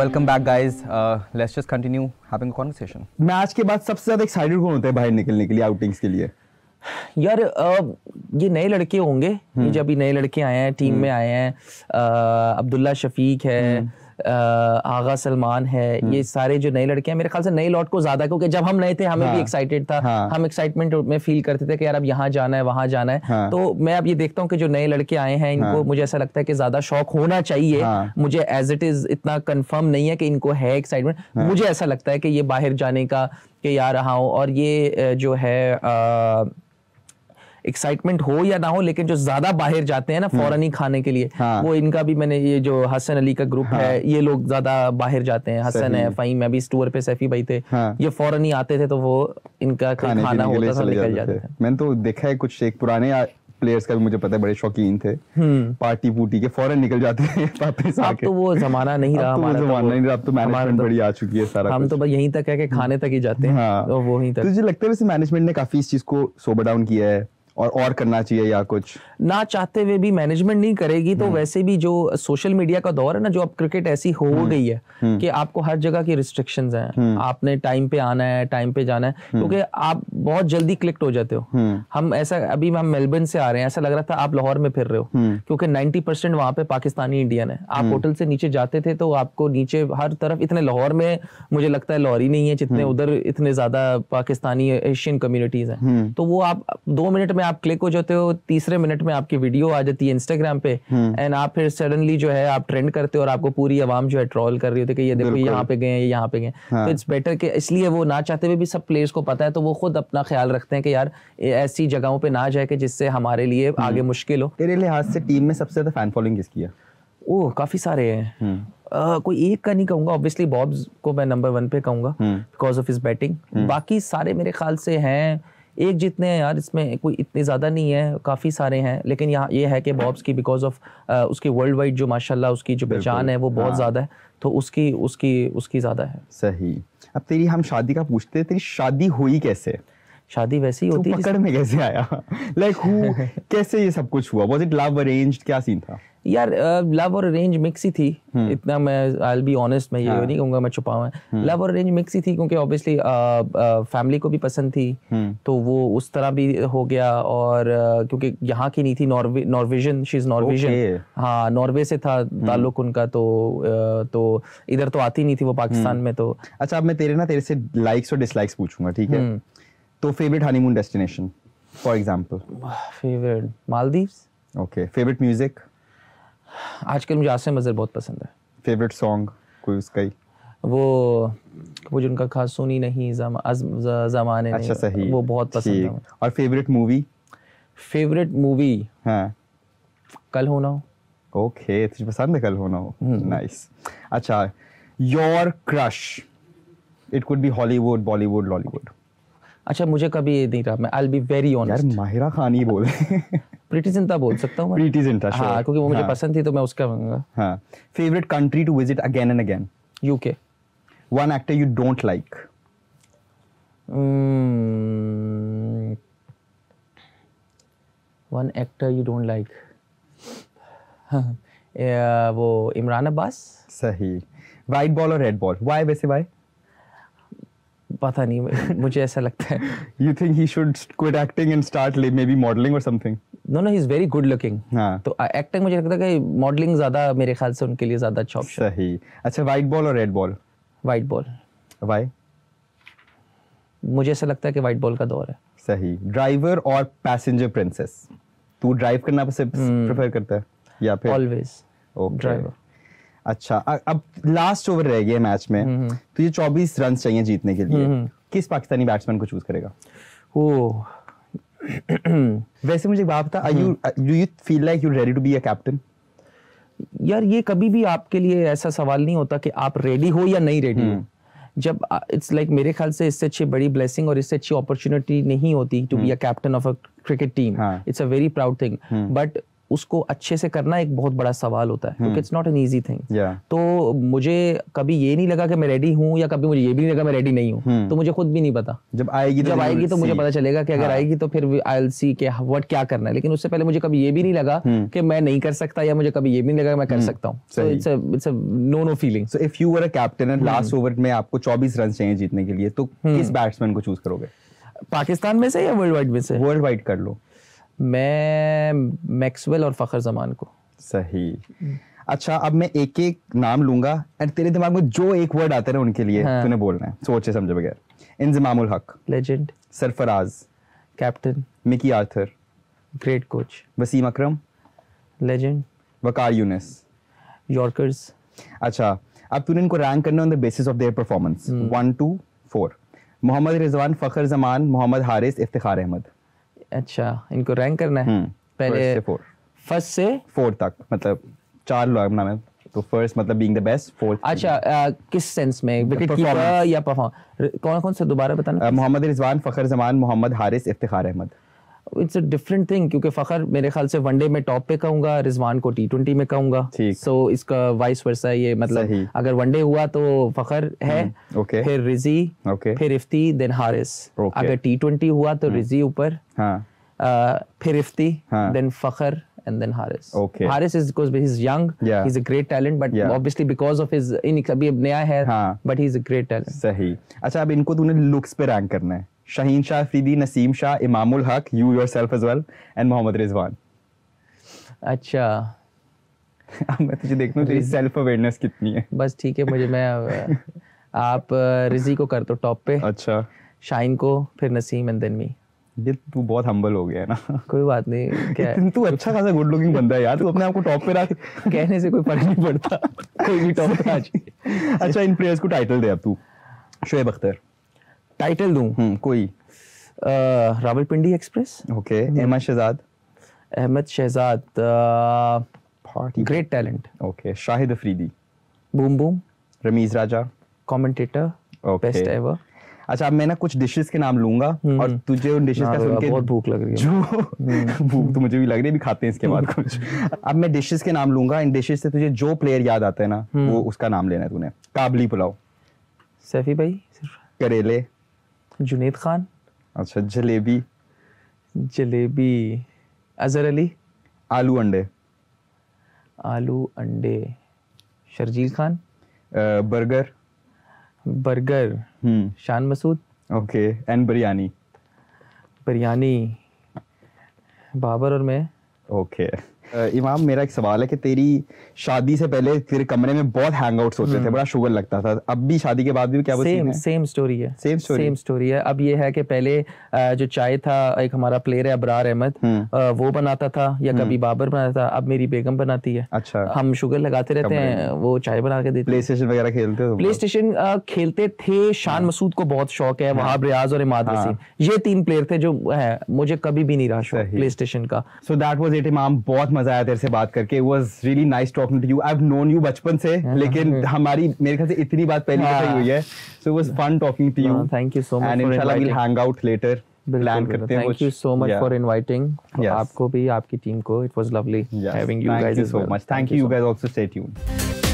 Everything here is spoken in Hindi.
Welcome back guys let's just continue having conversation आज के बाद सबसे ज्यादा एक्साइटेड कौन होता है बाहर निकलने के लिए आउटिंग्स के लिए यार ये नए लड़के होंगे ये हम्म। जब अभी नए लड़के आए हैं टीम हम्म। में आए हैं अब्दुल्ला शफीक है हम्म। आगा सलमान है ये हम्म। सारे जो नए लड़के हैं मेरे ख्याल से नए लॉट को ज्यादा क्योंकि जब हम नए थे हमें हाँ, भी एक्साइटेड था हाँ, हम एक्साइटमेंट में फील करते थे कि यार अब यहाँ जाना है वहां जाना है हाँ, तो मैं अब ये देखता हूँ कि जो नए लड़के आए हैं इनको हाँ, मुझे ऐसा लगता है कि ज्यादा शौक होना चाहिए हाँ, मुझे एज इट इज इतना कन्फर्म नहीं है कि इनको है एक्साइटमेंट हाँ। मुझे ऐसा लगता है कि ये बाहर जाने का कि यार हूँ और ये जो है एक्साइटमेंट हो या ना हो लेकिन जो ज्यादा बाहर जाते हैं ना हम्म। फॉरन ही खाने के लिए हाँ। वो इनका भी मैंने ये जो हसन अली का ग्रुप हाँ। है ये लोग ज्यादा बाहर जाते हैं हसन है फहीम है भी टूर पे सैफी भाई थे हाँ। ये फॉरन ही आते थे तो वो इनका खाना होता था तो लेकर जाते थे मैंने तो देखा है कुछ एक पुराने प्लेयर्स का भी मुझे पता है बड़े शौकीन थे हम्म। पार्टी पूटी के फॉरन निकल जाते हैं अब तो वो जमाना नहीं रहा तो हमारा तो जमाना नहीं रहा अब तो मैनेजमेंट तो बड़ी आ चुकी है सारा हम तो बस यहीं तक है कि खाने तक ही जाते हैं हाँ। तो वो ही तक तुझे लगता है वैसे मैनेजमेंट ने काफी इस चीज को सोबर डाउन किया है और और करना चाहिए या कुछ ना चाहते हुए भी मैनेजमेंट नहीं करेगी तो हम्म। वैसे भी जो सोशल मीडिया का दौर है ना जो अब क्रिकेट ऐसी हो हम्म। गई है हम्म। कि आपको हर जगह की रिस्ट्रिक्शंस हैं आपने टाइम पे आना है टाइम पे जाना है क्योंकि आप बहुत जल्दी क्लिक्ट हो जाते हो हम ऐसा अभी हम मेलबर्न से आ रहे हैं ऐसा लग रहा था आप लाहौर में फिर रहे हो क्योंकि नाइनटी परसेंट वहाँ पे पाकिस्तानी इंडियन है आप होटल से नीचे जाते थे तो आपको नीचे हर तरफ इतने लाहौर में मुझे लगता है लाहौरी नहीं है जितने उधर इतने ज्यादा पाकिस्तानी एशियन कम्युनिटीज हैं तो वो आप दो मिनट में आप क्लिक हो जाते हो तीसरे मिनट में आपकी वीडियो आ जाती है इंस्टाग्राम पे एंड हम्म। आप फिर सडनली जो है आप ट्रेंड करते हो और आपको पूरी आवाम जो है ट्रॉल कर रही होती है कि ये देखो यहाँ पे गए यहाँ पे गए हाँ। तो इट्स बेटर कि इसलिए वो ना चाहते हुए भी सब प्लेयर्स को पता है तो वो खुद अपना ख्याल रखते हैं कि यार ऐसी जगहों पर ना जाए कि जिससे हमारे लिए हम्म। आगे मुश्किल हो तेरे लिहाज से टीम में सबसे ज्यादा फैन फॉलोइंग किसकी है ओ काफी सारे हैं Uh, कोई एक का नहीं कहूंगा ऑब्वियसली बॉब्स को मैं नंबर वन पे कहूंगा बिकॉज ऑफ हिज बैटिंग बाकी सारे मेरे ख्याल से हैं एक जितने हैं यार इसमें कोई इतने ज़्यादा नहीं है काफ़ी सारे हैं लेकिन यहाँ ये है कि बॉब्स की बिकॉज ऑफ उसके वर्ल्ड वाइड जो माशाल्लाह उसकी जो पहचान है वो बहुत हाँ। ज़्यादा है तो उसकी उसकी उसकी ज़्यादा है सही अब तेरी हम शादी का पूछते तेरी शादी हुई कैसे शादी वैसी ही होती है में कैसे आया लाइक like, हु कैसे ये सब कुछ हुआ वाज इट लव अरेंज्ड क्या सीन था यार लव और अरेंज मिक्स ही थी हम्म। इतना मैं आई विल बी ऑनेस्ट मैं ये हाँ। नहीं कहूंगा मैं छुपाऊँ लव हम्म। और अरेंज मिक्स ही थी क्योंकि ऑब्वियसली फैमिली को भी पसंद थी हम्म। तो वो उस तरह भी हो गया और uh, क्योंकि यहाँ की नहीं थी Norway Norwegian she is Norwegian हाँ नॉर्वे से था ताल्लुक उनका तो तो इधर तो आती नहीं थी वो पाकिस्तान में तो अच्छा अब मैं तेरे ना तेरे से लाइक्स और डिसलाइक्स पूछूंगा ठीक है तो favourite honeymoon destination for example favourite Maldives okay favourite music आजकल मुझे आसिम अजहर बहुत पसंद है फेवरेट सॉन्ग कोई उसका ही वो मुझे उनका खास सुनी नहीं जमाने अच्छा सही वो बहुत पसंद है और फेवरेट मूवी फेवरेट मूवी हाँ कल होना हो ओके तुझे पसंद है कल होना हो नाइस हम्म। अच्छा your crush it could be Hollywood Bollywood Lollywood अच्छा मुझे कभी ये नहीं रहा मैं आई बी वेरी ऑनेस्ट यार माहिरा खान ही बोल प्रीति जिंता बोल सकता हूँ प्रीति जिंता हाँ क्योंकि वो मुझे हाँ. पसंद थी तो मैं उसका कहूँगा हाँ favourite country to visit again and again UK one actor you don't like one actor you don't like वो इमरान अब्बास सही वाइट बॉल और रेड बॉल वाई वैसे वाई पता नहीं मुझे ऐसा लगता है you think he should quit acting and start maybe modelling और something no no he is very good looking तो एक्टिंग मुझे लगता है कि मॉडलिंग ज्यादा मेरे ख्याल से उनके लिए ज्यादा अच्छा ऑप्शन सही अच्छा वाइट बॉल और red ball white ball why मुझे ऐसा लगता है कि वाइट बॉल का दौर है सही ड्राइवर और पैसेंजर प्रिंसेस तू ड्राइव करना प्रेफर hmm। करता है या फिर ऑलवेज ओके ड्राइवर अच्छा अब लास्ट ओवर रह गया मैच में हम्म, हम्म। तो ये 24 रन चाहिए जीतने के लिए हम्म, किस पाकिस्तानी बैट्समैन को चूज करेगा ओ वैसे मुझे बात था बता you do you feel like you ready to be a captain यार ये कभी भी आपके लिए ऐसा सवाल नहीं होता कि आप रेडी हो या नहीं रेडी हो जब इट्स uh, लाइक like, मेरे ख्याल से इससे अच्छी बड़ी ब्लेसिंग और इससे अच्छी अपॉर्चुनिटी नहीं होती to be a captain of a cricket team it's a very proud thing but उसको अच्छे से करना एक बहुत बड़ा सवाल होता है क्योंकि it's not an easy thing तो मुझे कभी ये नहीं लगा कि मैं रेडी हूँ या कभी मुझे ये भी नहीं लगा मैं रेडी नहीं हूँ हम्म। तो मुझे खुद भी नहीं पता जब आएगी तो जब आएगी तो मुझे पता चलेगा कि अगर हाँ। आएगी तो फिर आई एल सी के वट क्या करना है लेकिन उससे पहले मुझे कभी ये भी नहीं लगा हम्म। कि मैं नहीं कर सकता या मुझे कभी ये भी नहीं लगा मैं कर हम्म। सकता हूँ no no feeling so if you were a captain and last over में आपको चौबीस रन चाहिए जीतने के लिए तो किस बैट्समैन को चूज करोगे पाकिस्तान में से या वर्ल्ड वाइड में से वर्ल्ड वाइड कर लो मैं मैक्सवेल और फ़खर जमान को सही अच्छा अब मैं एक एक नाम लूंगा एंड तेरे दिमाग में जो एक वर्ड आता है उनके लिए हाँ. तूने बोलना है सोचे समझे बगैर Inzamamul Haq legend Sarfaraz captain Mickey Arthur great coach Wasim Akram legend Waqar Younis yorkers अच्छा अब तूने इनको रैंक करना on the basis of their performance one two four Mohammad Rizwan Fakhar Zaman Mohammad Haris Iftikhar Ahmed अच्छा इनको रैंक करना है हम्म, पहले फर्स्ट से फोर्थ तक मतलब चार लोग अपना में तो फर्स्ट मतलब बीइंग द बेस्ट फोर्थ अच्छा आ, किस सेंस में विकेट कीपर या परफॉर्म कौन कौन से दोबारा बताना Mohammad Rizwan Fakhar Zaman Mohammad Haris Iftikhar Ahmed it's a different thing क्योंकि फखर मेरे ख्याल से वनडे में टॉप पे कहूंगा रिजवान को टी ट्वेंटी में कहूंगा सो so, इसका वाइस वर्सा ये मतलब अगर वनडे हुआ तो फखर है ओके हम्म, okay. फिर रिजी okay. फिर इफ्ती देन हारिस okay. अगर टी ट्वेंटी हुआ तो हम्म। रिजी ऊपर हाँ. फिर इफ्ती देन हाँ। फखर and then Harris. Okay. Harris is because he's young. Yeah. He's a great talent, but yeah. obviously because of his इन अभी अब नया है. हाँ. But he's a great talent. सही. अच्छा अब इनको तूने looks पे rank करना है. Shaheen Shah Afridi, Naseem Shah, Imamul Haq, you yourself as well, and Mohammad Rizwan. अच्छा मैं तुझे देखता हूँ तेरी सेल्फ अवेयरनेस कितनी है बस ठीक है मुझे मैं आप रिजी को कर दो टॉप पे अच्छा शाइन को फिर नसीम एंड देन मी ये तू बहुत हम्बल हो गया है ना कोई बात नहीं क्या तू अच्छा खासा गुड लुकिंग बंदा है यार तू अपने आप को टॉप पे रख कहने से कोई फर्क नहीं पड़ता कोई भी टॉप पे आ अच्छा इन प्लेयर्स को टाइटल दे अब तू शोएब अख्तर टाइटल दूं हम्म, कोई Rawalpindi express okay Ahmed Shehzad Ahmed Shehzad great talent okay Shahid Afridi boom boom Rameez Raja commentator best ever अच्छा अब मैं ना कुछ डिशेस के नाम लूंगा हम्म। और तुझे उन डिशेस का सुन के बहुत भूख लग रही है जो हम्म। भूख तो मुझे भी लग रही है भी खाते हैं इसके बाद कुछ अब मैं डिशेस के नाम लूंगा इन डिशेस से तुझे जो प्लेयर याद आता है ना वो उसका नाम लेना है तूने काबली पुलाव सैफी भाई करेले जुनेद खान अच्छा जलेबी जलेबी अजहर अली आलू अंडे आलू अंडे शर्जील खान बर्गर बर्गर हम्म। शान मसूद ओके एंड बिरयानी बिरयानी बाबर और मैं ओके okay. इमाम मेरा एक सवाल है कि तेरी शादी से पहले तेरे कमरे में बहुत हैंगआउट्स होते थे हम्म। बड़ा शुगर लगता था अब भी शादी के बाद भी क्या सेम सेम स्टोरी है सेम स्टोरी सेम स्टोरी है अब ये है कि पहले जो चाय था एक हमारा प्लेयर है अबरार अहमद हम्म। वो बनाता था या कभी हम्म। बाबर बनाता था अब मेरी बेगम बनाती है अच्छा हम शुगर लगाते रहते हैं वो चाय बना के देते प्ले स्टेशन वगैरह खेलते प्ले स्टेशन खेलते थे शान हाँ। मसूद को बहुत शौक है वहाब हाँ। रियाज और इमाद वसीम हाँ। ये तीन प्लेयर थे जो है मुझे कभी भी नहीं रहा प्ले स्टेशन का सो दैट वॉज इट इमाम बहुत मजा आया तेरे से बात करके was really nice talking to you I have known you बचपन से हाँ, लेकिन हाँ। हमारी मेरे ख्याल से इतनी बात पहली बार हाँ। हुई है so was fun talking to you thank you so much and इंशाल्लाह we will hang out later plan करते हैं thank you so much for inviting आपको भी आपकी टीम को it was lovely having you guys so much thank you you guys also stay tuned